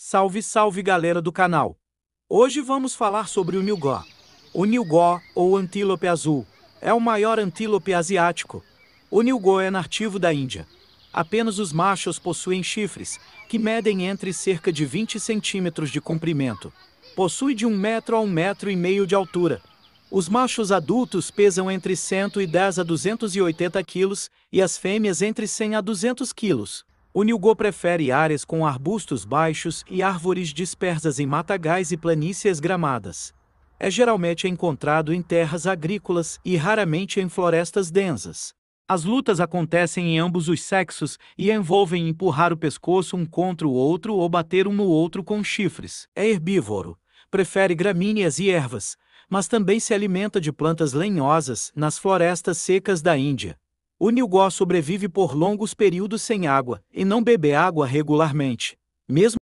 Salve, salve galera do canal! Hoje vamos falar sobre o nilgó. O nilgó, ou antílope azul, é o maior antílope asiático. O nilgó é nativo da Índia. Apenas os machos possuem chifres, que medem entre cerca de 20 centímetros de comprimento. Possui de 1 metro a um metro e meio de altura. Os machos adultos pesam entre 110 a 280 quilos e as fêmeas entre 100 a 200 quilos. O nilgo prefere áreas com arbustos baixos e árvores dispersas em matagais e planícies gramadas. É geralmente encontrado em terras agrícolas e raramente em florestas densas. As lutas acontecem em ambos os sexos e envolvem empurrar o pescoço um contra o outro ou bater um no outro com chifres. É herbívoro, prefere gramíneas e ervas, mas também se alimenta de plantas lenhosas nas florestas secas da Índia. O nilgó sobrevive por longos períodos sem água e não bebe água regularmente, mesmo